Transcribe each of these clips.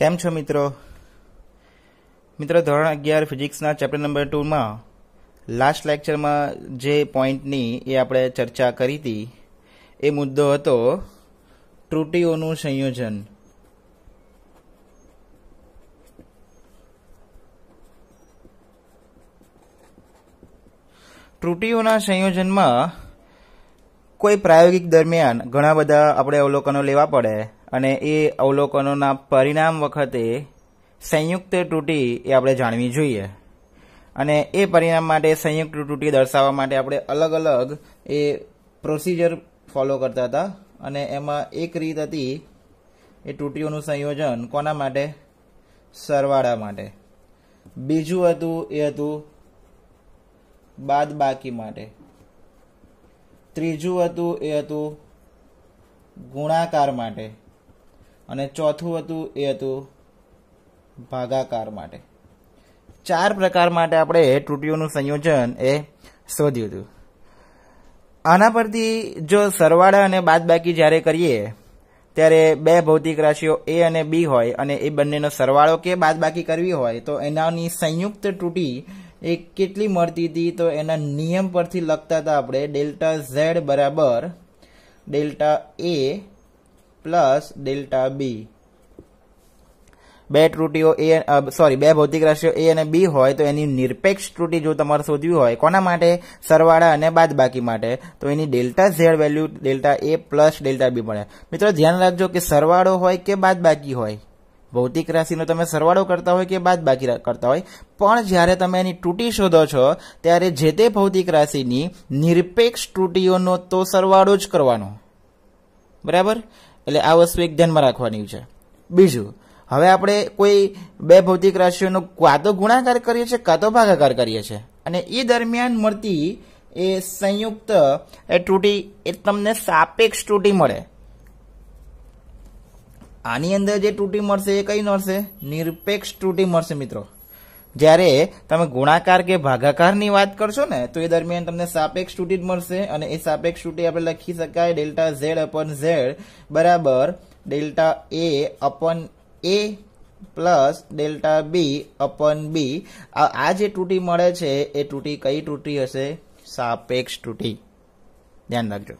કેમ છો મિત્રો મિત્રો ધોરણ અગિયાર ફિઝિક્સના ચેપ્ટર નંબર ટુમાં લાસ્ટ લેક્ચરમાં જે પોઈન્ટની એ આપણે ચર્ચા કરી હતી એ મુદ્દો હતો ત્રુટીઓનું સંયોજન ત્રુટીઓના સંયોજનમાં કોઈ પ્રાયોગિક દરમિયાન ઘણા બધા આપણે અવલોકનો લેવા પડે અને એ અવલોકનોના પરિણામ વખતે સંયુક્ત ત્રુટિ એ આપણે જાણવી જોઈએ અને એ પરિણામ માટે સંયુક્ત ત્રુટિ દર્શાવવા માટે આપણે અલગ અલગ એ પ્રોસિજર ફોલો કરતા હતા અને એમાં એક રીત હતી એ ત્રુટિઓનું સંયોજન કોના માટે સરવાળા માટે બીજું હતું એ હતું બાદ બાકી માટે ત્રીજું હતું એ હતું ગુણાકાર માટે અને ચોથું હતું એ હતું ભાગાકાર માટે ચાર પ્રકાર માટે આપણે ત્રુટીઓનું સંયોજન એ શોધ્યું હતું આના પરથી જો સરવાળા અને બાદબાકી જ્યારે કરીએ ત્યારે બે ભૌતિક રાશિઓ એ અને બી હોય અને એ બંનેનો સરવાળો કે બાદબાકી કરવી હોય તો એનાની સંયુક્ત ત્રુટી એ કેટલી મળતી હતી તો એના નિયમ પરથી લખતા હતા આપણે ડેલ્ટા ઝેડ બરાબર delta A plus delta B બે ત્રુટીઓ એ સોરી બે ભૌતિક રાશિઓ એ અને બી હોય તો એની નિરપેક્ષ ત્રુટી જો તમારે શોધવી હોય કોના માટે સરવાળા અને બાદબાકી માટે તો એની delta Z value delta A plus delta B મળે મિત્રો ધ્યાન રાખજો કે સરવાળો હોય કે બાદબાકી હોય ભૌતિક રાશિનો તમે સરવાળો કરતા હોય કે બાદબાકી કરતા હોય પણ જ્યારે તમે એની ત્રુટી શોધો છો ત્યારે જે તે ભૌતિક રાશિની નિરપેક્ષ ત્રુટીઓનો તો સરવાળો જ કરવાનો બરાબર એટલે આ વસ્તુ એક ધ્યાનમાં રાખવાની છે બીજું હવે આપણે કોઈ બે ભૌતિક રાશિઓનો કાં તો ગુણાકાર કરીએ છીએ કાં તો ભાગાકાર કરીએ છીએ અને એ દરમિયાન મળતી એ સંયુક્ત એ ત્રુટી એ તમને સાપેક્ષ ત્રુટી મળે આની અંદર જે ત્રુટી મળશે એ કઈ મળશે નિરપેક્ષ ત્રુટી મળશે મિત્રો જ્યારે તમે ગુણાકાર કે ભાગાકારની વાત કરશો ને તો એ દરમિયાન તમને સાપેક્ષ ત્રુટી જ મળશે અને એ સાપેક્ષ ત્રુટી આપણે લખી શકાય ડેલ્ટા ઝેડ અપન ઝેડ બરાબર delta A upon A plus delta B upon B આ જે ત્રુટી મળે છે એ ત્રુટી કઈ ત્રુટી હશે સાપેક્ષ ત્રુટી ધ્યાન રાખજો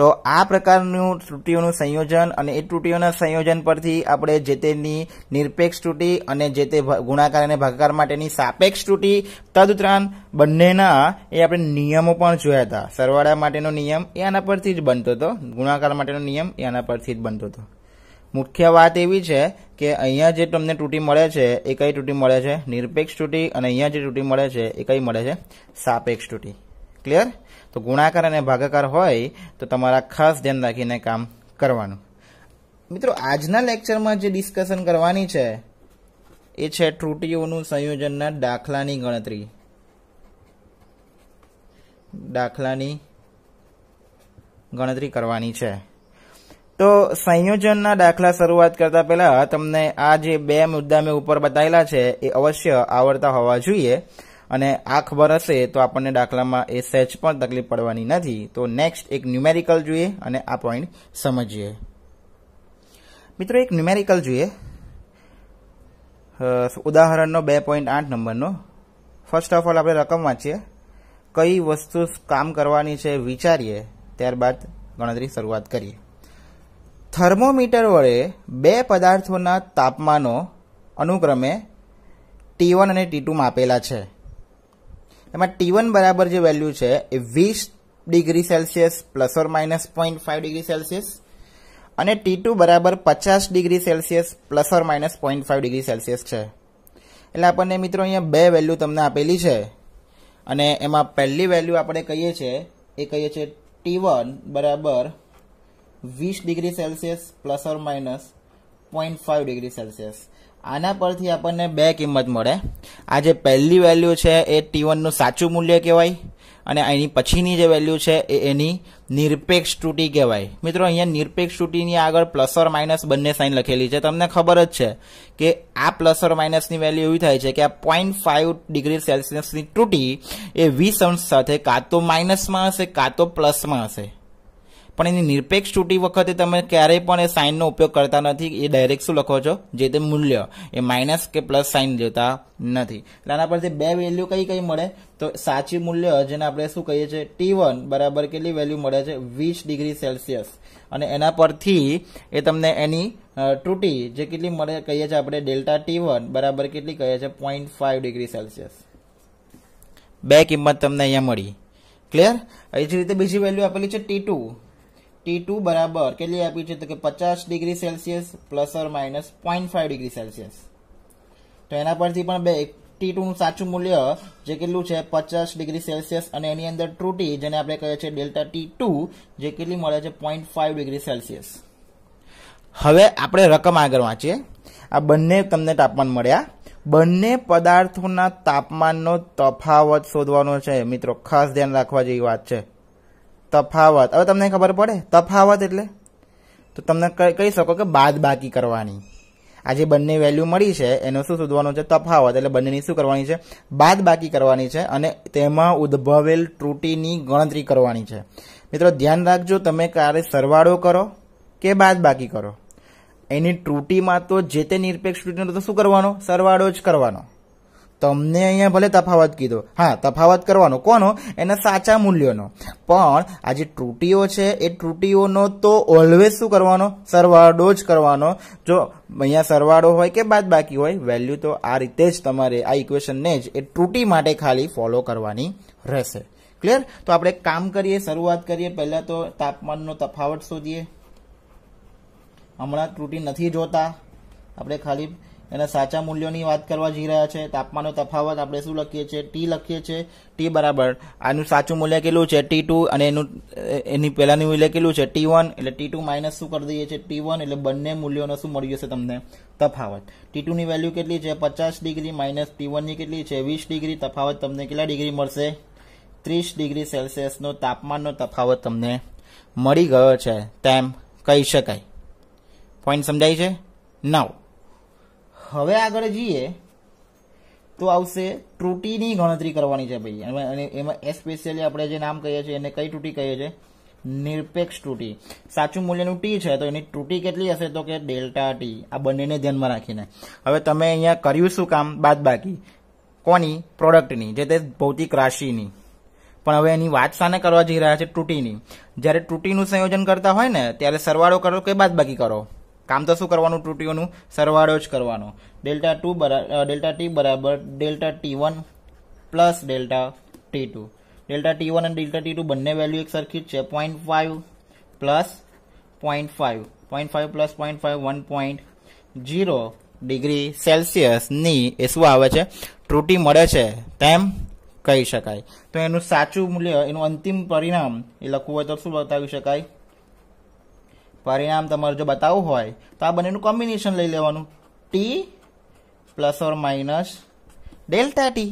તો આ પ્રકારનું ત્રુટીઓનું સંયોજન અને એ ત્રુટીઓના સંયોજન પરથી આપણે જે તેની નિરપેક્ષ ત્રુટી અને જે તે ગુણાકાર અને ભાગાકાર માટેની સાપેક્ષ ત્રુટી તદુપરાંત બંનેના એ આપણે નિયમો પણ જોયા હતા સરવાળા માટેનો નિયમ એ આના પરથી જ બનતો હતો ગુણાકાર માટેનો નિયમ એ આના પરથી જ બનતો હતો મુખ્ય વાત એવી છે કે અહીંયા જે તમને તૂટી મળે છે એ કઈ તૂટી મળે છે નિરપેક્ષ ત્રુટી અને અહીંયા જે તૂટી મળે છે એ કઈ મળે છે સાપેક્ષ તૂટી ક્લિયર તો ગુણાકાર અને ભાગાકાર હોય તો તમારા ખાસ ધ્યાન રાખીને કામ કરવાનું મિત્રો આજના લેક્ચરમાં જે ડિસ્કશન કરવાની છે એ છે ત્રુટીઓનું સંયોજનના દાખલાની ગણતરી દાખલાની ગણતરી કરવાની છે તો સંયોજનના દાખલા શરૂઆત કરતા પહેલા તમને આ જે બે મુદ્દા મેં ઉપર બતાવેલા છે એ અવશ્ય આવડતા હોવા જોઈએ અને આંખ વરસે તો આપણને દાખલામાં એ સહેજ પણ તકલીફ પડવાની નથી તો નેક્સ્ટ એક ન્યુમેરિકલ જોઈએ અને આ પોઈન્ટ સમજીએ મિત્રો એક ન્યુમેરિકલ જોઈએ ઉદાહરણનો બે પોઈન્ટ આઠ નંબરનો ફર્સ્ટ ઓફ ઓલ આપણે રકમ વાંચીએ કઈ વસ્તુ કામ કરવાની છે વિચારીએ ત્યારબાદ ગણતરી શરૂઆત કરીએ થર્મોમીટર વડે બે પદાર્થોના તાપમાનો અનુક્રમે ટી વન અને ટી ટુ માપેલા છે એમાં ટી વન બરાબર જે વેલ્યુ છે એ વીસ degree Celsius plus or minus point five degree Celsius અને ટી ટુ બરાબર પચાસ degree Celsius plus or minus point five degree Celsius છે એટલે આપણને મિત્રો અહીંયા બે વેલ્યુ તમને આપેલી છે અને એમાં પહેલી વેલ્યુ આપણે કહીએ છીએ એ કહીએ છીએ ટી વન બરાબર વીસ degree Celsius plus or minus point five degree Celsius આના પરથી આપણને બે કિંમત મળે આ જે પહેલી વેલ્યુ છે એ ટી વનનું સાચું મૂલ્ય કહેવાય અને એની પછીની જે વેલ્યુ છે એ એની નિરપેક્ષ ત્રુટિ કહેવાય મિત્રો અહીંયા નિરપેક્ષ ત્રુટિની આગળ પ્લસ ઓર માઇનસ બંને સાઇન લખેલી છે તમને ખબર જ છે કે આ પ્લસ ઓર માઇનસની વેલ્યુ એવી થાય છે કે આ પોઈન્ટ ફાઇવ ડિગ્રી સેલ્સિયસની ત્રુટિ એ વીસ અંશ સાથે કાં તો માઇનસમાં હશે કાં તો પ્લસમાં હશે પણ એની નિરપેક્ષ છૂટી વખતે તમે ક્યારેય પણ એ સાઇનનો ઉપયોગ કરતા નથી એ ડાયરેક્ટ શું લખો છો જે તે મૂલ્ય એ માઇનસ કે પ્લસ સાઇન લેતા નથી એટલે આના પરથી બે વેલ્યુ કઈ કઈ મળે તો સાચી મૂલ્ય જેને આપણે શું કહીએ છીએ ટી વન બરાબર કેટલી વેલ્યુ મળે છે વીસ ડિગ્રી સેલ્સિયસ અને એના પરથી એ તમને એની ત્રુટિ જે કેટલી મળે કહીએ છીએ આપણે ડેલ્ટા ટી વન બરાબર કેટલી કહીએ છીએ પોઈન્ટ ફાઇવ ડિગ્રી સેલ્સિયસ બે કિંમત તમને અહીંયા મળી ક્લિયર એ જ રીતે બીજી વેલ્યુ આપેલી છે ટી ટી ટુ બરાબર કેટલી આપી છે તો કે પચાસ degree Celsius plus or minus point five degree Celsius તો એના પરથી પણ બે ટી ટુનું સાચું મૂલ્ય જે કેટલું છે પચાસ ડિગ્રી સેલ્સિયસ અને એની અંદર ત્રુટી જેને આપણે કહીએ છીએ ડેલ્ટા ટી ટુ જે કેટલી મળે છે પોઈન્ટ ફાઈવ ડિગ્રી સેલ્સિયસ હવે આપણે રકમ આગળ વાંચીએ આ બંને તમને તાપમાન મળ્યા બંને પદાર્થોના તાપમાનનો તફાવત શોધવાનો છે મિત્રો ખાસ ધ્યાન રાખવા જેવી વાત છે તફાવત હવે તમને ખબર પડે તફાવત એટલે તો તમને કહી શકો કે બાદ બાકી કરવાની આ જે બંને વેલ્યુ મળી છે એનો શું શોધવાનો છે તફાવત એટલે બંનેની શું કરવાની છે બાદ બાકી કરવાની છે અને તેમાં ઉદ્ભવેલ ત્રુટિની ગણતરી કરવાની છે મિત્રો ધ્યાન રાખજો તમે ક્યારે સરવાળો કરો કે બાદ બાકી કરો એની ત્રુટિમાં તો જે તે નિરપેક્ષ ત્રુટિનો તો શું કરવાનો સરવાળો જ કરવાનો તમને અહીંયા ભલે તફાવત કીધો હા તફાવત કરવાનો કોનો એના સાચા મૂલ્યોનો પણ આ જે ત્રુટીઓ છે એ ત્રુટીઓનો તો ઓલવેઝ શું કરવાનો સરવાળો જ કરવાનો જો અહીંયા સરવાળો હોય કે બાદ બાકી હોય વેલ્યુ તો આ રીતે જ તમારે આ ઇક્વેશનને જ એ ત્રુટી માટે ખાલી ફોલો કરવાની રહેશે ક્લિયર તો આપણે કામ કરીએ શરૂઆત કરીએ પહેલાં તો તાપમાનનો તફાવત શોધીએ હમણાં ત્રુટી નથી જોતા આપણે ખાલી એના સાચા મૂલ્યોની વાત કરવા જઈ રહ્યા છે તાપમાનનો તફાવત આપણે શું લખીએ છીએ ટી લખીએ છીએ ટી બરાબર આનું સાચું મૂલ્ય કેટલું છે ટી ટુ અને એનું એની પહેલાંનું મૂલ્ય કેટલું છે ટી વન એટલે ટી ટુ માઇનસ શું કરી દઈએ છીએ ટી વન એટલે બંને મૂલ્યોનો શું મળી જશે તમને તફાવત ટી ટુની વેલ્યુ કેટલી છે પચાસ ડિગ્રી માઇનસ ટી વનની કેટલી છે વીસ ડિગ્રી તફાવત તમને કેટલા ડિગ્રી મળશે ત્રીસ ડિગ્રી સેલ્સિયસનો તાપમાનનો તફાવત તમને મળી ગયો છે તેમ કહી શકાય પોઈન્ટ સમજાય છે નવ હવે આગળ જઈએ તો આવશે ત્રુટીની ગણતરી કરવાની છે ભાઈ અને એમાં એસ્પેશિયલી આપણે જે નામ કહીએ છીએ એને કઈ ત્રુટી કહીએ છીએ નિરપેક્ષ ત્રુટી સાચું મૂલ્યનું ટી છે તો એની ત્રુટી કેટલી હશે તો કે ડેલ્ટા ટી આ બંનેને ધ્યાનમાં રાખીને હવે તમે અહીંયા કર્યું શું કામ બાદબાકી કોની પ્રોડક્ટની જે તે ભૌતિક રાશિની પણ હવે એની વાત સાને કરવા જઈ રહ્યા છે ત્રુટીની જ્યારે ત્રુટીનું સંયોજન કરતા હોય ને ત્યારે સરવાળો કરો કે બાદબાકી કરો કામ તો શું કરવાનું ત્રુટીઓનું સરવાળો જ કરવાનો ડેલ્ટા ટુ બરાબર ડેલ્ટા ટી બરાબર delta T one plus delta T two delta T one અને ડેલ્ટા ટી ટુ બંને વેલ્યુ એક સરખી જ છે point five plus point five point five plus point five one point zero degree સેલ્સિયસની એ શું આવે છે ત્રુટી મળે છે તેમ કહી શકાય તો એનું સાચું મૂલ્ય એનું અંતિમ પરિણામ એ લખવું હોય તો શું બતાવી શકાય પરિણામ તમારે જો બતાવવું હોય તો આ બંનેનું કોમ્બિનેશન લઈ લેવાનું T plus or minus delta T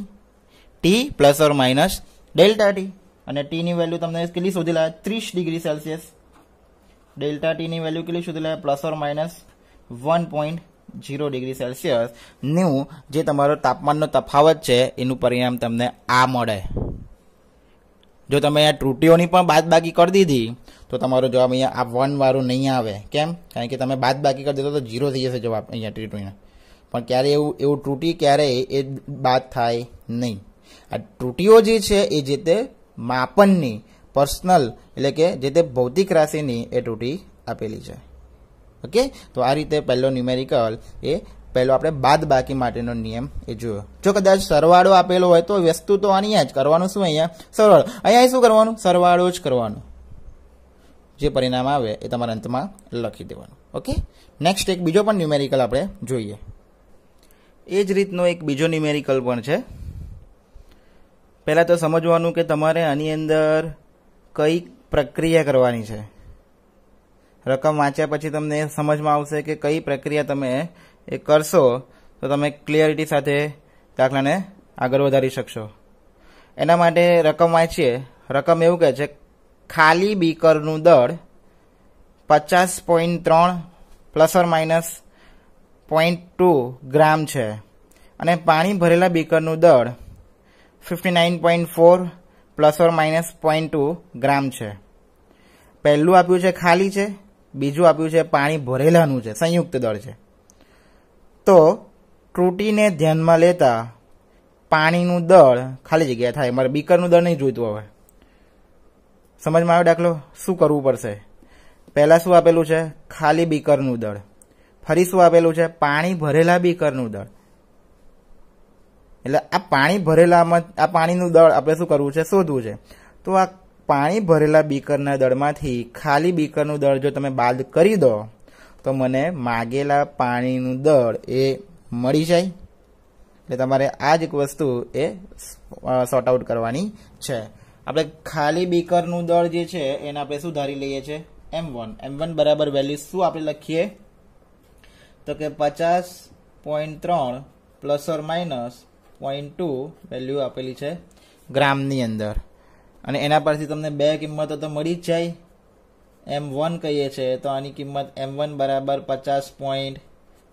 T plus or minus delta T અને ટીની વેલ્યુ તમને કેટલી શોધેલા ત્રીસ ડિગ્રી સેલ્સિયસ ડેલ્ટા ટીની વેલ્યુ કેટલી લે plus or minus one point zero degree Celsius નું જે તમારો તાપમાનનો તફાવત છે એનું પરિણામ તમને આ મળે જો તમે આ ત્રુટીઓની પણ બાદબાકી કરી દીધી તો તમારો જવાબ અહીંયા આ વનવાળું નહીં આવે કેમ કારણ કે તમે બાદબાકી કરી દેતો તો ઝીરો થઈ જશે જવાબ અહીંયા ત્રુટીનો પણ ક્યારે એવું એવું ત્રુટી ક્યારેય એ બાદ થાય નહીં આ ત્રુટીઓ જે છે એ જે તે માપનની પર્સનલ એટલે કે જે તે ભૌતિક રાશિની એ ત્રુટી આપેલી છે ઓકે તો આ રીતે પહેલો ન્યુમેરિકલ એ પહેલો આપણે બાદ બાકી માટેનો નિયમ એ જોયો જો કદાચ સરવાળો આપેલો હોય તો વસ્તુ તો અહીંયા જ કરવાનું શું અહીંયા સરવાળો અહીંયા શું કરવાનું સરવાળો જ કરવાનો જે પરિણામ આવે એ તમારા અંતમાં લખી દેવાનું ઓકે નેક્સ્ટ એક બીજો પણ ન્યુમેરિકલ આપણે જોઈએ એ જ રીતનો એક બીજો ન્યુમેરિકલ પણ છે પહેલાં તો સમજવાનું કે તમારે આની અંદર કઈ પ્રક્રિયા કરવાની છે રકમ વાંચ્યા પછી તમને સમજમાં આવશે કે કઈ પ્રક્રિયા તમે એ કરશો તો તમે ક્લિયરિટી સાથે દાખલાને આગળ વધારી શકશો એના માટે રકમ વાંચીએ રકમ એવું કહે છે ખાલી બીકરનું દળ પચાસ પોઈન્ટ ત્રણ plus or minus point two gram છે અને પાણી ભરેલા બીકરનું દળ fifty nine point four plus or minus point two gram છે પહેલું આપ્યું છે ખાલી છે બીજું આપ્યું છે પાણી ભરેલાનું છે સંયુક્ત દળ છે તો ત્રુટીને ધ્યાનમાં લેતા પાણીનું દળ ખાલી જગ્યા થાય મારે બીકરનું દળ નહીં જોઈતું હવે સમજમાં આવ્યો દાખલો શું કરવું પડશે પહેલાં શું આપેલું છે ખાલી બીકરનું દળ ફરી શું આપેલું છે પાણી ભરેલા બીકરનું દળ એટલે આ પાણી ભરેલામાં આ પાણીનું દળ આપણે શું કરવું છે શોધવું છે તો આ પાણી ભરેલા બીકરના દળમાંથી ખાલી બીકરનું દળ જો તમે બાદ કરી દો તો મને માગેલા પાણીનું દળ એ મળી જાય એટલે તમારે આ જ એક વસ્તુ એ સોર્ટ આઉટ કરવાની છે આપણે ખાલી બીકરનું દળ જે છે એને આપણે શું ધારી લઈએ છીએ એમ વન એમ વન બરાબર વેલ્યુ શું આપણે લખીએ તો કે પચાસ પોઈન્ટ ત્રણ plus or minus point two value આપેલી છે ગ્રામની અંદર અને એના પરથી તમને બે કિંમતો તો મળી જ જાય એમ વન કહીએ છીએ તો આની કિંમત એમ વન બરાબર પચાસ પોઈન્ટ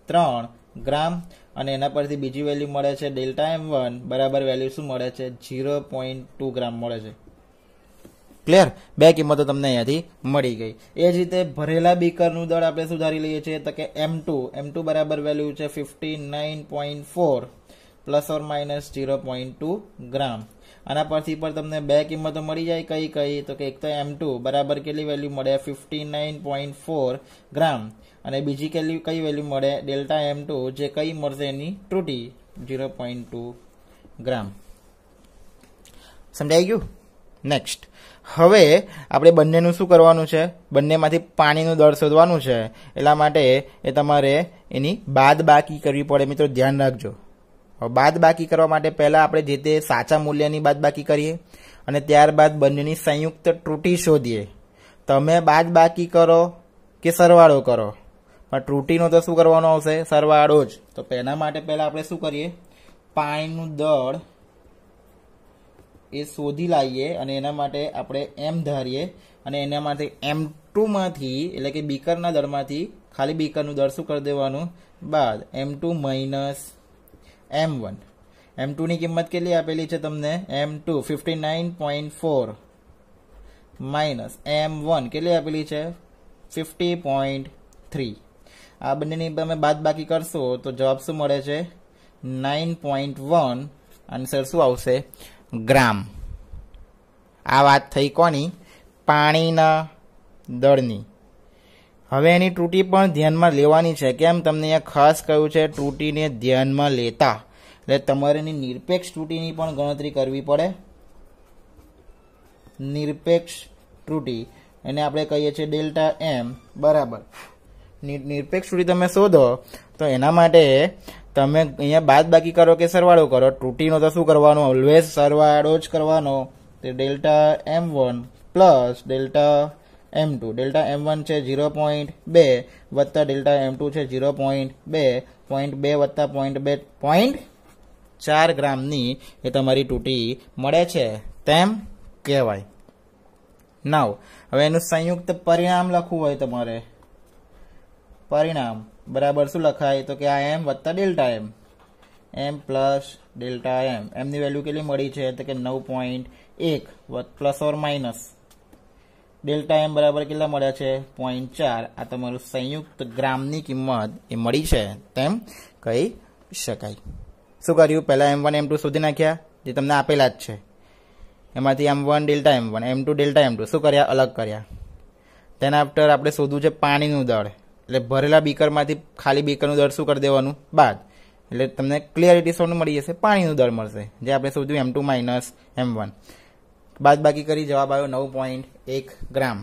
ત્રણ ગ્રામ અને એના પરથી બીજી વેલ્યુ મળે છે ડેલ્ટા એમ વન બરાબર વેલ્યુ શું મળે છે ઝીરો પોઈન્ટ ટુ ગ્રામ મળે છે ક્લિયર બે કિંમતો તમને અહીંયાથી મળી ગઈ એ જ રીતે ભરેલા બીકરનું દળ આપણે સુધારી લઈએ છીએ તો કે એમ ટુ એમ ટુ બરાબર વેલ્યુ છે fifty nine point four plus or minus zero point two gram આના પરથી પણ તમને બે કિંમતો મળી જાય કઈ કઈ તો કે એક તો એમ ટુ બરાબર કેટલી વેલ્યુ મળે fifty nine point four gram અને બીજી કેટલી કઈ વેલ્યુ મળે ડેલ્ટા એમ ટુ જે કઈ મળશે એની ત્રુટી ઝીરો પોઈન્ટ ટુ ગ્રામ સમજાઈ ગયું નેક્સ્ટ હવે આપણે બંનેનું શું કરવાનું છે બંનેમાંથી પાણીનું દર શોધવાનું છે એટલા માટે એ તમારે એની બાદ બાકી કરવી પડે મિત્રો ધ્યાન રાખજો બાદ બાકી કરવા માટે પહેલાં આપણે જે તે સાચા મૂલ્યની બાદ બાકી કરીએ અને ત્યારબાદ બંનેની સંયુક્ત ત્રુટી શોધીએ તમે બાદ બાકી કરો કે સરવાળો કરો પણ ત્રુટીનો તો શું કરવાનો આવશે સરવાળો જ તો એના માટે પહેલાં આપણે શું કરીએ પાણીનું દળ એ શોધી લાવીએ અને એના માટે આપણે એમ ધારીએ અને એના માટે એમ ટુમાંથી એટલે કે બીકરના દળમાંથી ખાલી બીકરનું દળ શું કરી દેવાનું બાદ M two minus M one M ટુની કિંમત કેટલી આપેલી છે તમને M two fifty nine point four minus M one કેટલી આપેલી છે ફિફ્ટી પોઈન્ટ થ્રી આ બંનેની તમે બાદ બાકી કરશો તો જવાબ શું મળે છે નાઇન પોઈન્ટ વન આન્સર શું આવશે ગ્રામ આ વાત થઈ કોની પાણીના દળની હવે એની ત્રુટિ પણ ધ્યાનમાં લેવાની છે કેમ તમને અહીંયા ખાસ કહ્યું છે ત્રુટિને ધ્યાનમાં લેતા એટલે તમારે એની નિરપેક્ષ ત્રુટિની પણ ગણતરી કરવી પડે નિરપેક્ષ ત્રુટિ એને આપણે કહીએ છીએ ડેલ્ટા એમ બરાબર નિરપેક્ષ ત્રુટિ તમે શોધો તો એના માટે તમે અહીંયા બાદ બાકી કરો કે સરવાળો કરો ત્રુટિનો તો શું કરવાનો ઓલવેઝ સરવાળો જ કરવાનો તે delta M one plus delta M two delta M one છે ઝીરો પોઈન્ટ બે વત્તા ડેલ્ટા એમ ટુ છે ઝીરો પોઈન્ટ બે પોઈન્ટ બે વત્તા પોઈન્ટ બે પોઈન્ટ ચાર ગ્રામની એ તમારી તૂટી મળે છે તેમ કહેવાય નાવ હવે એનું સંયુક્ત પરિણામ લખવું હોય તમારે પરિણામ બરાબર શું લખાય તો કે આ એમ વત્તા delta M M plus delta M એમની વેલ્યુ કેટલી મળી છે તો કે નવ પોઈન્ટ એક plus or minus delta M બરાબર કેટલા મળ્યા છે પોઈન્ટ ચાર આ તમારું સંયુક્ત ગ્રામની કિંમત એ મળી છે તેમ કહી શકાય શું કર્યું પહેલાં એમ વન એમ ટુ શોધી નાખ્યા જે તમને આપેલા જ છે એમાંથી M one delta M one M two delta M two શું કર્યા અલગ કર્યા તેના આફ્ટર આપણે શોધવું છે પાણીનું દળ એટલે ભરેલા બીકરમાંથી ખાલી બીકરનું દળ શું કરી દેવાનું બાદ એટલે તમને ક્લિયરિટી સોનું મળી જશે પાણીનું દળ મળશે જે આપણે શોધ્યું M two minus M one બાદબાકી કરી જવાબ આવ્યો નવ પોઈન્ટ એક ગ્રામ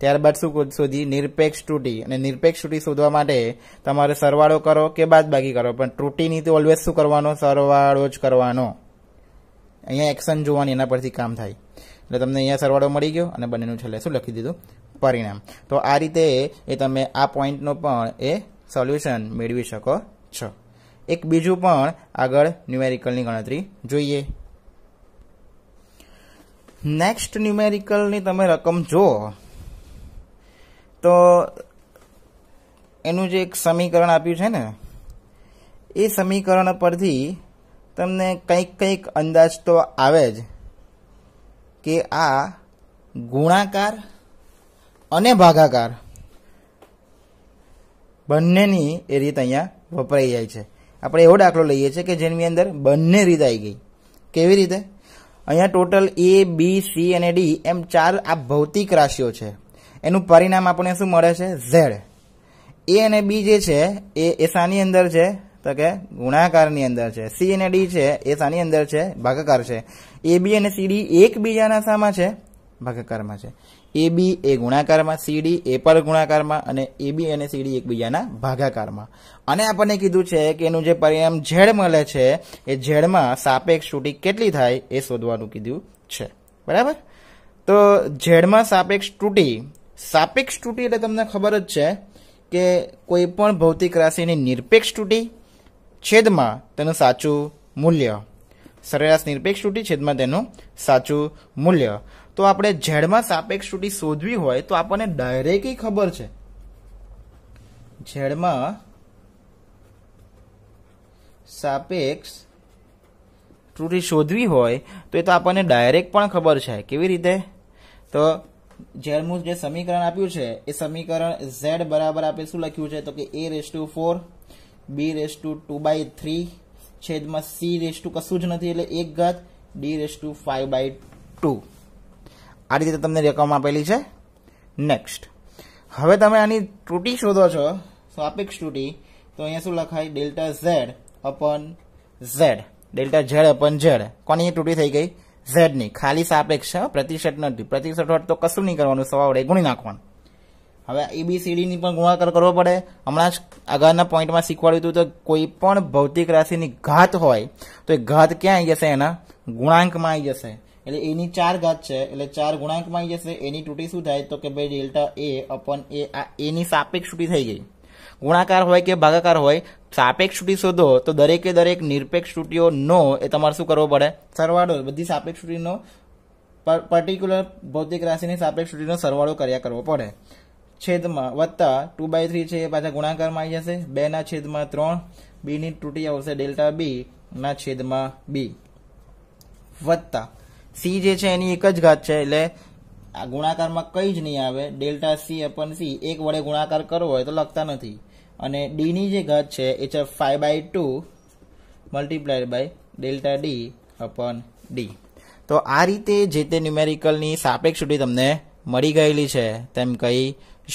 ત્યારબાદ શું શોધી નિરપેક્ષ ત્રુટી અને નિરપેક્ષ ત્રુટી શોધવા માટે તમારે સરવાળો કરો કે બાદબાકી કરો પણ ત્રુટીની તો ઓલવેઝ શું કરવાનો સરવાળો જ કરવાનો અહીંયા એક્શન જોવાની એના પરથી કામ થાય એટલે તમને અહીંયા સરવાળો મળી ગયો અને બંનેનું છેલ્લે શું લખી દીધું પરિણામ તો આ રીતે એ તમે આ પોઈન્ટનો પણ એ સોલ્યુશન મેળવી શકો છો એક બીજું પણ આગળ ન્યુમેરિકલની ગણતરી જોઈએ નેક્સ્ટ ન્યુમેરિકલની તમે રકમ જુઓ તો એનું જે એક સમીકરણ આપ્યું છે ને એ સમીકરણ પરથી તમને કંઈક કંઈક અંદાજ તો આવે જ કે આ ગુણાકાર અને ભાગાકાર બંનેની એ રીત અહીંયા વપરાઈ જાય છે આપણે એવો દાખલો લઈએ છીએ કે જેની અંદર બંને રીત આવી ગઈ કેવી રીતે અહીંયા ટોટલ એ બી સી અને ડી એમ ચાર આ ભૌતિક રાશિઓ છે એનું પરિણામ આપણને શું મળે છે ઝેડ એ અને બી જે છે એ એ શાની અંદર છે તો કે ગુણાકારની અંદર છે સી અને ડી છે એ શાની અંદર છે ભાગાકાર છે એ બી અને સી ડી એકબીજાના શામાં છે ભાગાકારમાં છે એ બી એ ગુણાકારમાં સીડી એ પર ગુણાકારમાં અને એ બી અને સીડી એકબીજાના ભાગાકારમાં અને આપણને કીધું છે કે એનું જે પરિણામ ઝેડ મળે છે એ ઝેડમાં સાપેક્ષ ત્રુટી કેટલી થાય એ શોધવાનું કીધું છે બરાબર તો ઝેડમાં સાપેક્ષ ત્રુટી સાપેક્ષ ત્રુટી એટલે તમને ખબર જ છે કે કોઈ પણ ભૌતિક રાશિની નિરપેક્ષ ત્રુટી છેદમાં તેનું સાચું મૂલ્ય સરેરાશ નિરપેક્ષ ત્રુટિ છેદમાં તેનું સાચું મૂલ્ય તો આપણે ઝેડમાં સાપેક્ષ ત્રુટિ શોધવી હોય તો આપણને ડાયરેક્ટલી ખબર છે ઝેડમાં સાપેક્ષ ત્રુટિ શોધવી હોય તો એ તો આપણને ડાયરેક્ટ પણ ખબર છે કેવી રીતે તો ઝેડનું જે સમીકરણ આપ્યું છે એ સમીકરણ ઝેડ બરાબર આપણે શું લખ્યું છે તો કે A raise to four B raise to two by three છેદમાં સી રેસ ટુ કશું જ નથી એટલે એક ઘાત D raise to five by two આ રીતે તમને રકમ આપેલી છે નેક્સ્ટ હવે તમે આની ત્રુટી શોધો છો સાપેક્ષ ત્રુટી તો અહીંયા શું લખાય delta Z upon Z delta Z upon Z કોની ત્રુટી થઈ ગઈ ઝેડની ખાલી સાપેક્ષ પ્રતિશત નથી પ્રતિશત તો કશું નહીં કરવાનું સવા વડે ગુણી નાખવાનું હવે એબીસીડીની પણ ગુણાકાર કરવો પડે હમણાં જ આગળના પોઈન્ટમાં શીખવાડ્યું હતું તો કોઈ પણ ભૌતિક રાશિની ઘાત હોય તો એ ઘાત ક્યાં આવી જશે એના ગુણાંકમાં આવી જશે એટલે એની ચાર ઘાત છે એટલે ચાર ગુણાંકમાં આવી જશે એની તૂટી શું થાય તો કે ભાઈ ડેલ્ટા એ અપન એ આ એની સાપેક્ષ તૂટી થઈ ગઈ ગુણાકાર હોય કે ભાગાકાર હોય સાપેક્ષ તૂટી શોધો તો દરેકે દરેક નિરપેક્ષ તૂટીઓનો એ તમારે શું કરવો પડે સરવાળો બધી સાપેક્ષ તૂટીનો પર્ટિક્યુલર ભૌતિક રાશિની સાપેક્ષ તૂટીનો સરવાળો કર્યા કરવો પડે છેદમાં વત્તા ટુ બાય થ્રી છે એ પાછા ગુણાકારમાં આવી જશે બેના છેદમાં ત્રણ બીની તૂટી આવશે ડેલ્ટા બી ના છેદમાં બી વત્તા સી જે છે એની એક જ ઘાત છે એટલે આ ગુણાકારમાં કંઈ જ નહીં આવે ડેલ્ટા સી અપન સી એક વડે ગુણાકાર કરવો હોય તો લખતા નથી અને ડીની જે ઘાત છે એ છે five by two multiply by delta D upon D તો આ રીતે જે તે ન્યુમેરિકલની સાપેક્ષ સુધી તમને મળી ગયેલી છે તેમ કહી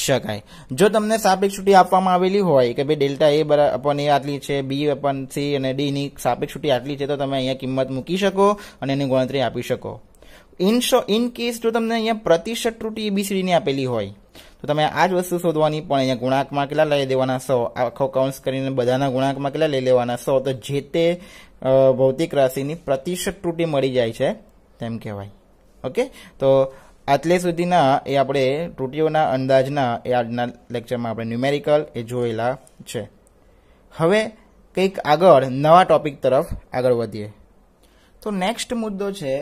શકાય જો તમને સાપેક્ષ છૂટી આપવામાં આવેલી હોય કે ભાઈ ડેલ્ટા એ બરા અપન એ આટલી છે બી અપન સી અને ડીની સાપેક્ષ છૂટી આટલી છે તો તમે અહીંયા કિંમત મૂકી શકો અને એની ગણતરી આપી શકો ઇન શો ઇન કેસ જો તમને અહીંયા પ્રતિશત ત્રુટી એબીસીડીની આપેલી હોય તો તમે આ જ વસ્તુ શોધવાની પણ અહીંયા ગુણાંકમાં કેટલા લઈ દેવાના સો આખો કાઉન્સ કરીને બધાના ગુણાંકમાં કેટલા લઈ લેવાના સો તો જે તે ભૌતિક રાશિની પ્રતિશત ત્રુટી મળી જાય છે તેમ કહેવાય ઓકે તો આટલે સુધીના એ આપણે ત્રુટીઓના અંદાજના એ આજના લેક્ચરમાં આપણે ન્યુમેરિકલ એ જોયેલા છે હવે કંઈક આગળ નવા ટોપિક તરફ આગળ વધીએ તો નેક્સ્ટ મુદ્દો છે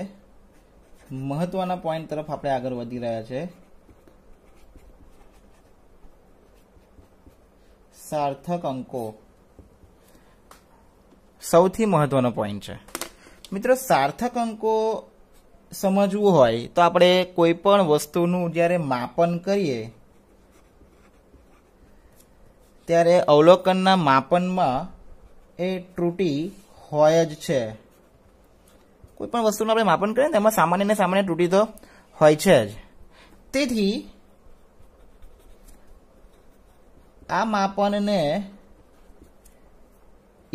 મહત્વના પોઈન્ટ તરફ આપણે આગળ વધી રહ્યા છે સાર્થક અંકો સૌથી મહત્વનો પોઈન્ટ છે મિત્રો સાર્થક અંકો સમજવું હોય તો આપણે કોઈ પણ વસ્તુનું જ્યારે માપન કરીએ ત્યારે અવલોકનના માપનમાં એ ત્રુટી હોય જ છે કોઈ પણ વસ્તુનું આપણે માપન કરીએ ને એમાં સામાન્ય ને સામાન્ય ત્રુટી તો હોય છે જ તેથી આ માપનને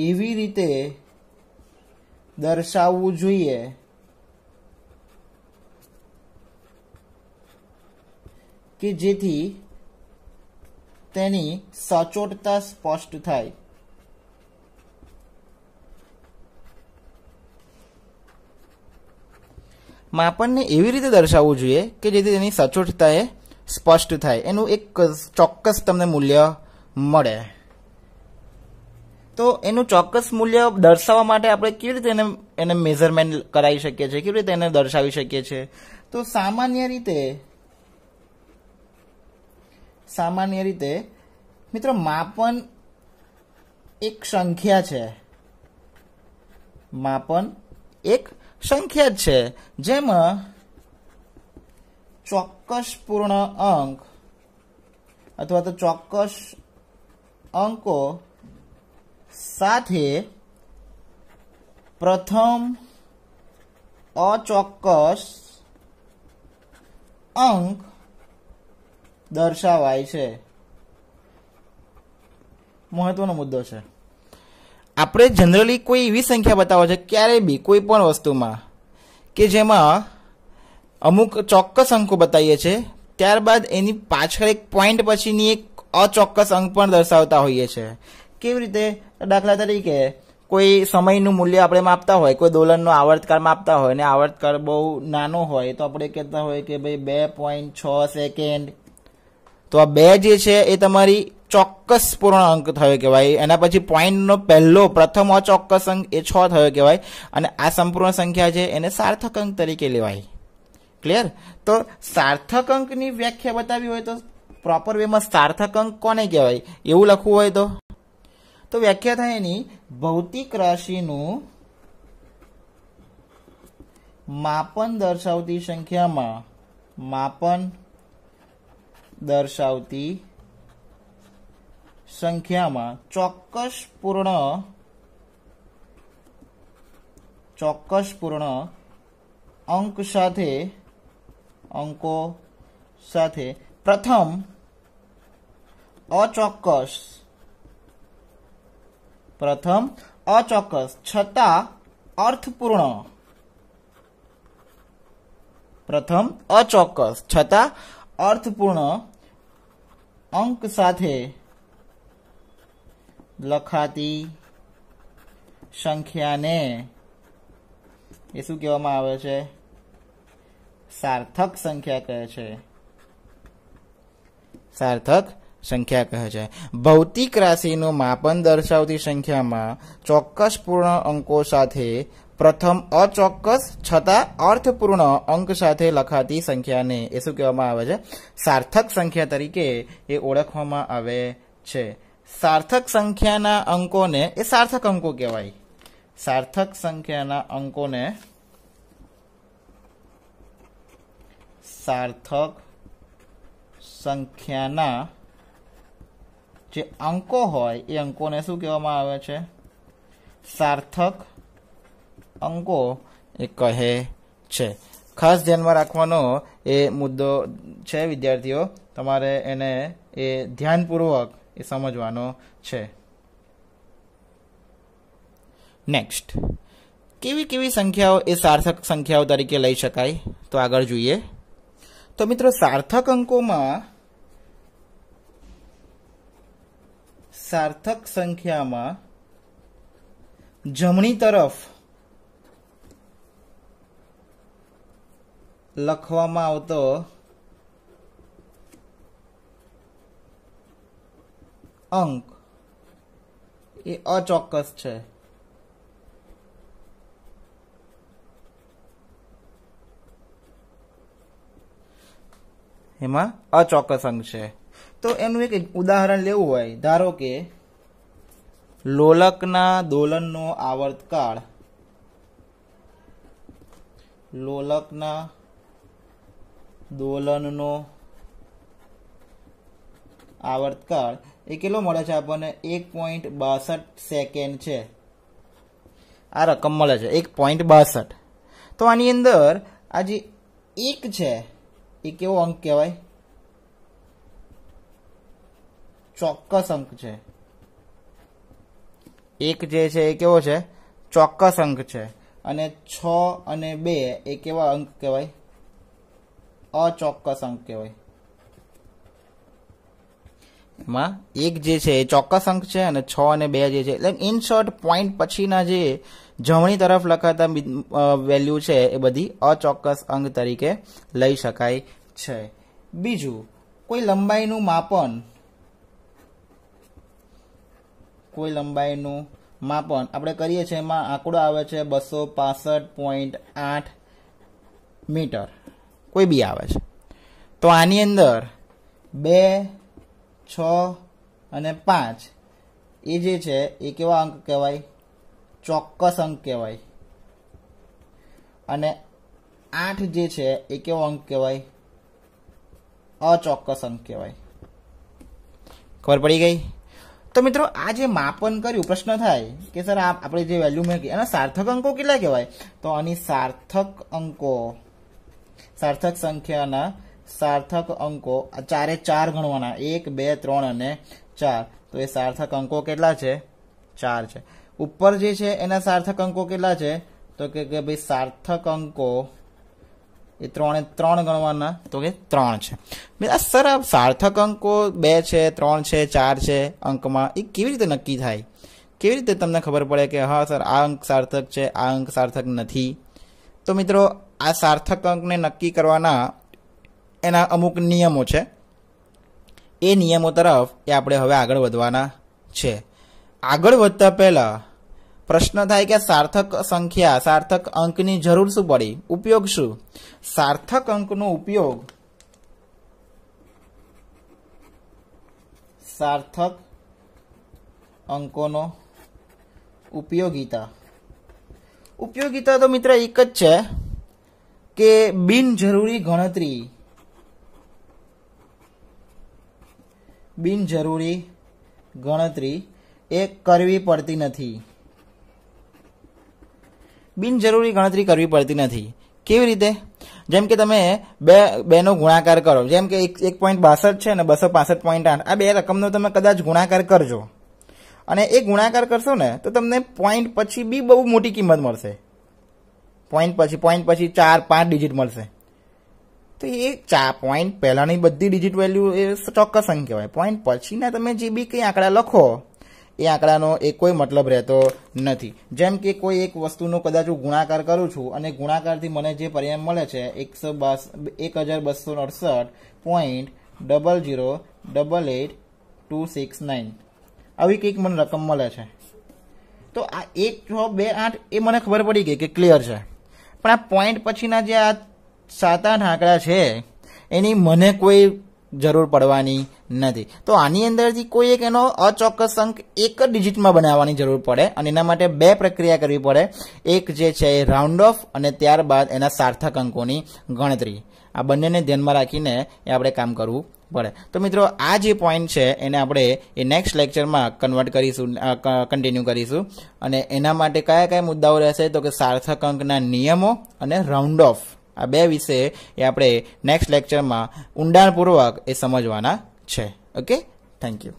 એવી રીતે દર્શાવવું જોઈએ કે જેથી તેની સચોટતા સ્પષ્ટ થાય માપનને એવી રીતે દર્શાવવું જોઈએ કે જેથી તેની સચોટતા એ સ્પષ્ટ થાય એનું એક ચોક્કસ તમને મૂલ્ય મળે તો એનું ચોક્કસ મૂલ્ય દર્શાવવા માટે આપણે કેવી રીતે એને એને મેઝરમેન્ટ કરાવી શકીએ છીએ કેવી રીતે એને દર્શાવી શકીએ છીએ તો સામાન્ય રીતે સામાન્ય રીતે મિત્રો માપન એક સંખ્યા છે માપન એક સંખ્યા જ છે જેમાં ચોક્કસ પૂર્ણ અંક અથવા તો ચોક્કસ અંકો સાથે પ્રથમ અચોક્કસ અંક દર્શાવાય છે મહત્વનો મુદ્દો છે આપણે જનરલી કોઈ એવી સંખ્યા બતાવો છે ક્યારે બી કોઈ પણ વસ્તુમાં કે જેમાં અમુક ચોક્કસ અંકો બતાવીએ છીએ ત્યારબાદ એની પાછળ એક પોઈન્ટ પછીની એક અચોક્કસ અંક પણ દર્શાવતા હોઈએ છીએ કેવી રીતે દાખલા તરીકે કોઈ સમયનું મૂલ્ય આપણે માપતા હોય કોઈ દોલનનો આવર્તકાળ માપતા હોય ને આવર્તકાળ બહુ નાનો હોય તો આપણે કહેતા હોય કે ભાઈ બે પોઈન્ટ છ સેકન્ડ તો આ બે જે છે એ તમારી ચોક્કસ પૂર્ણ અંક થયો કહેવાય એના પછી પોઈન્ટનો પહેલો પ્રથમ અચોક્કસ અંક એ છ થયો કહેવાય અને આ સંપૂર્ણ સંખ્યા છે એને સાર્થક અંક તરીકે લેવાય ક્લિયર તો સાર્થક અંકની વ્યાખ્યા બતાવી હોય તો પ્રોપર વેમાં સાર્થક અંક કોને કહેવાય એવું લખવું હોય તો તો વ્યાખ્યા થાય એની ભૌતિક રાશિનું માપન દર્શાવતી સંખ્યામાં માપન દર્શાવતી સંખ્યામાં ચોક્કસ પૂર્ણ ચોક્કસ પૂર્ણ અંક સાથે અંકો સાથે પ્રથમ અચોક્કસ પ્રથમ અચોક્કસ છતાં અર્થપૂર્ણ પ્રથમ અચોક્કસ છતાં અર્થપૂર્ણ અંક સાથે લખાતી સંખ્યાને એ શું કહેવામાં આવે છે સાર્થક સંખ્યા કહે છે સાર્થક સંખ્યા કહે છે ભૌતિક રાશિનું માપન દર્શાવતી સંખ્યામાં ચોક્કસ પૂર્ણ અંકો સાથે પ્રથમ અચોક્કસ છતાં અર્થપૂર્ણ અંક સાથે લખાતી સંખ્યાને એ શું કહેવામાં આવે છે સાર્થક સંખ્યા તરીકે એ ઓળખવામાં આવે છે સાર્થક સંખ્યાના અંકોને એ સાર્થક અંકો કહેવાય સાર્થક સંખ્યાના અંકોને સાર્થક સંખ્યાના જે અંકો હોય એ અંકોને શું કહેવામાં આવે છે સાર્થક અંગો એ કહે છે ખાસ ધ્યાનમાં રાખવાનો એ મુદ્દો છે વિદ્યાર્થીઓ તમારે એને એ ધ્યાનપૂર્વક એ સમજવાનો છે નેક્સ્ટ કેવી કેવી સંખ્યાઓ એ સાર્થક સંખ્યાઓ તરીકે લઈ શકાય તો આગળ જોઈએ તો મિત્રો સાર્થક અંકોમાં સાર્થક સંખ્યામાં જમણી તરફ લખવામાં આવતો અંક એ અચોક્કસ છે એમાં અચોક્કસ અંક છે તો એનું એક ઉદાહરણ લેવું હોય ધારો કે લોલકના દોલનનો આવર્તકાળ લોલકના દોલનનો આવર્તકાળ એ કેટલો મળે છે આપણને એક પોઈન્ટ બાસઠ સેકન્ડ છે આ રકમ મળે છે એક પોઈન્ટ બાસઠ તો આની અંદર આ જે એક છે એ કેવો અંક કહેવાય ચોક્કસ અંક છે એક જે છે એ કેવો છે ચોક્કસ અંક છે અને છ અને બે એ કેવા અંક કહેવાય અચોક્કસ અંક કહેવાય એમાં એક જે છે એ ચોક્કસ અંક છે અને છ અને બે જે છે એટલે ઇન શોર્ટ પોઈન્ટ પછીના જે જમણી તરફ લખાતા વેલ્યુ છે એ બધી અચોક્કસ અંક તરીકે લઈ શકાય છે બીજું કોઈ લંબાઈનું માપન કોઈ લંબાઈનું માપન આપણે કરીએ છીએ એમાં આંકડો આવે છે બસો પાસઠ પોઈન્ટ આઠ મીટર કોઈ બી આવે છે તો આની અંદર બે છ અને પાંચ એ જે છે એ કેવા અંક કહેવાય ચોક્કસ અંક કહેવાય અને આઠ જે છે એ કેવો અંક કહેવાય અચોક્કસ અંક કહેવાય ખબર પડી ગઈ તો મિત્રો આ જે માપન કર્યું પ્રશ્ન થાય કે સર આપણે જે વેલ્યુ મેળવી એના સાર્થક અંકો કેટલા કહેવાય તો આની સાર્થક અંકો સાર્થક સંખ્યાના સાર્થક અંકો ચારે ચાર ગણવાના એક બે ત્રણ અને ચાર તો એ સાર્થક અંકો કેટલા છે ચાર છે ઉપર જે છે એના સાર્થક અંકો કેટલા છે તો કે ભાઈ સાર્થક અંકો એ ત્રણે ત્રણ ગણવાના તો કે ત્રણ છે સર આ સાર્થક અંકો બે છે ત્રણ છે ચાર છે અંકમાં એ કેવી રીતે નક્કી થાય કેવી રીતે તમને ખબર પડે કે હા સર આ અંક સાર્થક છે આ અંક સાર્થક નથી તો મિત્રો આ સાર્થક અંકને નક્કી કરવાના એના અમુક નિયમો છે એ નિયમો તરફ એ આપણે હવે આગળ વધવાના છે આગળ વધતા પહેલાં પ્રશ્ન થાય કે સાર્થક સંખ્યા સાર્થક અંકની જરૂર શું પડી ઉપયોગ શું સાર્થક અંકનો ઉપયોગ સાર્થક અંકોનો ઉપયોગિતા ઉપયોગિતા તો મિત્ર એક જ છે કે બિનજરૂરી ગણતરી બિનજરૂરી ગણતરી એ કરવી પડતી નથી બિનજરૂરી ગણતરી કરવી પડતી નથી કેવી રીતે જેમ કે તમે બે બેનો ગુણાકાર કરો જેમ કે એક એક પોઈન્ટ બાસઠ છે અને બસો પાસઠ પોઈન્ટ આઠ આ બે રકમનો તમે કદાચ ગુણાકાર કરજો અને એ ગુણાકાર કરશો ને તો તમને પોઈન્ટ પછી બી બહુ મોટી કિંમત મળશે પોઈન્ટ પછી પોઈન્ટ પછી ચાર પાંચ ડિજિટ મળશે તો એ ચાર પોઈન્ટ પહેલાંની બધી ડિજિટ વેલ્યુ એ ચોક્કસ સંખ્યા હોય પોઈન્ટ પછીના તમે જે બી કંઈ આંકડા લખો એ આંકડાનો એ કોઈ મતલબ રહેતો નથી જેમ કે કોઈ એક વસ્તુનો કદાચ હું ગુણાકાર કરું છું અને ગુણાકારથી મને જે પરિણામ મળે છે એકસો બસ એક હજાર બસો અડસઠ point double zero double eight two six nine આવી કંઈક મને રકમ મળે છે તો આ એક છ બે આઠ એ મને ખબર પડી ગઈ કે ક્લિયર છે પણ આ પોઈન્ટ પછીના જે આ સાત આઠ આંકડા છે એની મને કોઈ જરૂર પડવાની નથી તો આની અંદરથી કોઈ એક એનો અચોક્કસ અંક એક જ ડિજિટમાં બનાવવાની જરૂર પડે અને એના માટે બે પ્રક્રિયા કરવી પડે એક જે છે એ રાઉન્ડ ઓફ અને ત્યારબાદ એના સાર્થક અંકોની ગણતરી આ બંનેને ધ્યાનમાં રાખીને એ આપણે કામ કરવું ભલે તો મિત્રો આ જે પોઈન્ટ છે એને આપણે એ નેક્સ્ટ લેક્ચરમાં કન્વર્ટ કરીશું કન્ટિન્યુ કરીશું અને એના માટે કયા કયા મુદ્દાઓ રહેશે તો કે સાર્થક અંકના નિયમો અને રાઉન્ડ ઓફ આ બે વિશે એ આપણે નેક્સ્ટ લેક્ચરમાં ઊંડાણપૂર્વક એ સમજવાના છે ઓકે થેન્ક યુ